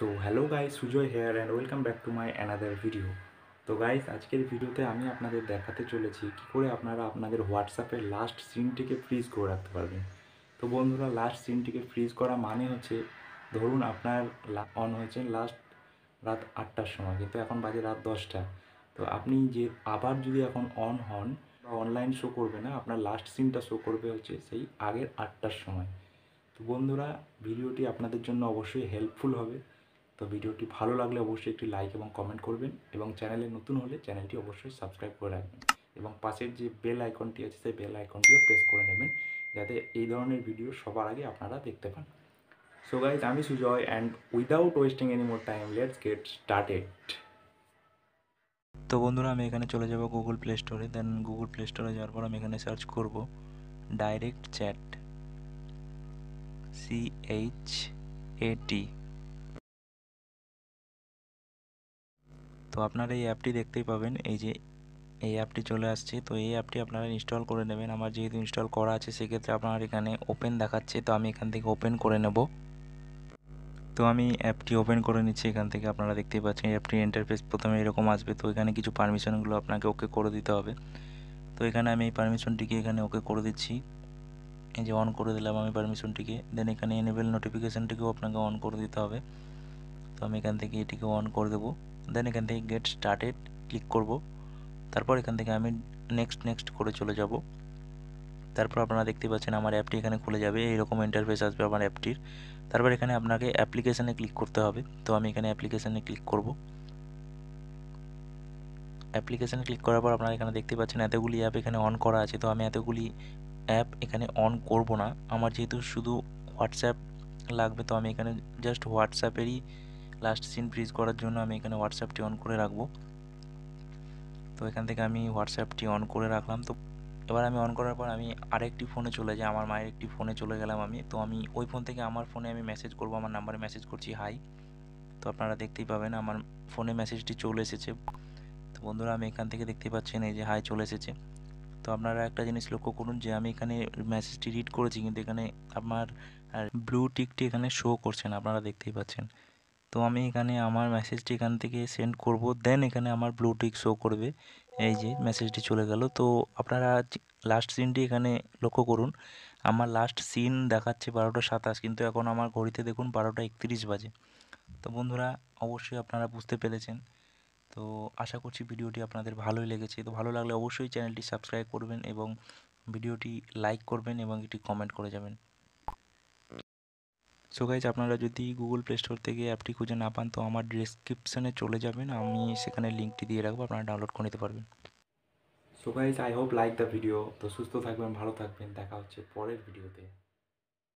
so hello guys Sujoy here and welcome back to my another video তো guys আজকের ভিডিওতে আমি আপনাদের দেখাতে চলেছি কি করে আপনারা আপনাদের হোয়াটসঅ্যাপের লাস্ট সিনটিকে ফ্রিজ করে রাখতে পারবেন তো বন্ধুরা লাস্ট সিনটিকে ফ্রিজ করা মানে হচ্ছে ধরুন আপনার অন হয়েছে লাস্ট রাত আটটার সময় কিন্তু এখন বাজে রাত দশটা তো আপনি যে আবার যদি এখন অন হন বা অনলাইন শো করবে না আপনার লাস্ট সিনটা শো করবে হচ্ছে সেই আগের আটটার সময় তো বন্ধুরা ভিডিওটি আপনাদের জন্য অবশ্যই হেল্পফুল হবে তো ভিডিওটি ভালো লাগলে অবশ্যই একটি লাইক এবং কমেন্ট করবেন এবং চ্যানেলে নতুন হলে চ্যানেলটি অবশ্যই সাবস্ক্রাইব করে রাখবেন এবং পাশের যে বেল আইকনটি আছে সেই বেল আইকনটিও প্রেস করে নেবেন যাতে এই ধরনের ভিডিও সবার আগে আপনারা দেখতে পান সো গাইজ আমি Sujoy and without wasting any more time let's get started তো বন্ধুরা আমি এখানে চলে যাব গুগল প্লে স্টোরে দেন গুগল প্লে স্টোরে যাওয়ার পর আমি এখানে সার্চ করব ডাইরেক্ট চ্যাট সি এইচ এটি আপনারা এই অ্যাপটি দেখতেই পাবেন এই যে এই অ্যাপটি চলে আসছে তো এই অ্যাপটি আপনারা ইনস্টল করে নেবেন আমার যেহেতু ইনস্টল করা আছে সেক্ষেত্রে আপনার এখানে ওপেন দেখাচ্ছে তো আমি এখান থেকে ওপেন করে নেব তো আমি অ্যাপটি ওপেন করে নিচ্ছি এখান থেকে আপনারা দেখতেই পাচ্ছেন অ্যাপটি ইন্টারফেস প্রথমে এরকম আসবে তো এখানে কিছু পারমিশনগুলো আপনাকে ওকে করে দিতে হবে তো এখানে আমি এই পারমিশনটিকে এখানে ওকে করে দিচ্ছি এই যে অন করে দিলাম আমি পারমিশনটিকে দেন এখানে এনেবেল নোটিফিকেশানটিকেও আপনাকে অন করে দিতে হবে তো আমি এখান থেকে এটিকে অন করে দেবো দেন এখান থেকে গেট স্টার্টেড ক্লিক করব তারপর এখান থেকে আমি নেক্সট নেক্সট করে চলে যাব তারপর আপনারা দেখতে পাচ্ছেন আমার অ্যাপটি এখানে খুলে যাবে এইরকম ইন্টারফেস আসবে আমার অ্যাপটির তারপর এখানে আপনাকে অ্যাপ্লিকেশানে ক্লিক করতে হবে তো আমি এখানে অ্যাপ্লিকেশানে ক্লিক করব অ্যাপ্লিকেশানে ক্লিক করার পর আপনারা এখানে দেখতে পাচ্ছেন এতগুলি অ্যাপ এখানে অন করা আছে তো আমি এতগুলি অ্যাপ এখানে অন করব না আমার যেহেতু শুধু হোয়াটসঅ্যাপ লাগবে তো আমি এখানে জাস্ট হোয়াটসঅ্যাপেরই লাস্ট সিন ফ্রিজ করার জন্য আমি এখানে হোয়াটসঅ্যাপটি অন করে রাখবো তো এখান থেকে আমি হোয়াটসঅ্যাপটি অন করে রাখলাম তো এবার আমি অন করার পর আমি আরেকটি ফোনে চলে যাই আমার মায়ের একটি ফোনে চলে গেলাম আমি তো আমি ওই ফোন থেকে আমার ফোনে আমি মেসেজ করব আমার নাম্বারে মেসেজ করছি হাই তো আপনারা দেখতেই পাবেন আমার ফোনে মেসেজটি চলে এসেছে তো বন্ধুরা আমি এখান থেকে দেখতে পাচ্ছেন এই যে হাই চলে এসেছে তো আপনারা একটা জিনিস লক্ষ্য করুন যে আমি এখানে মেসেজটি রিড করেছি কিন্তু এখানে আমার ব্লু টিকটি এখানে শো করছে না আপনারা দেখতেই পাচ্ছেন তো আমি এখানে আমার মেসেজটি এখান থেকে সেন্ড করব দেন এখানে আমার ব্লুটিক শো করবে এই যে মেসেজটি চলে গেল তো আপনারা লাস্ট সিনটি এখানে লক্ষ্য করুন আমার লাস্ট সিন দেখাচ্ছে বারোটা সাতাশ কিন্তু এখন আমার ঘড়িতে দেখুন বারোটা একত্রিশ বাজে তো বন্ধুরা অবশ্যই আপনারা বুঝতে পেরেছেন তো আশা করছি ভিডিওটি আপনাদের ভালোই লেগেছে তো ভালো লাগলে অবশ্যই চ্যানেলটি সাবস্ক্রাইব করবেন এবং ভিডিওটি লাইক করবেন এবং একটি কমেন্ট করে যাবেন সো গাইজ আপনারা যদি গুগল প্লে স্টোর থেকে অ্যাপটি খুঁজে না পান তো আমার ডিসক্রিপশানে চলে যাবেন আমি সেখানে লিঙ্কটি দিয়ে রাখবো আপনারা ডাউনলোড করে নিতে পারবেন so guys I hope like the video তো সুস্থ থাকবেন ভালো থাকবেন দেখা হচ্ছে পরের ভিডিওতে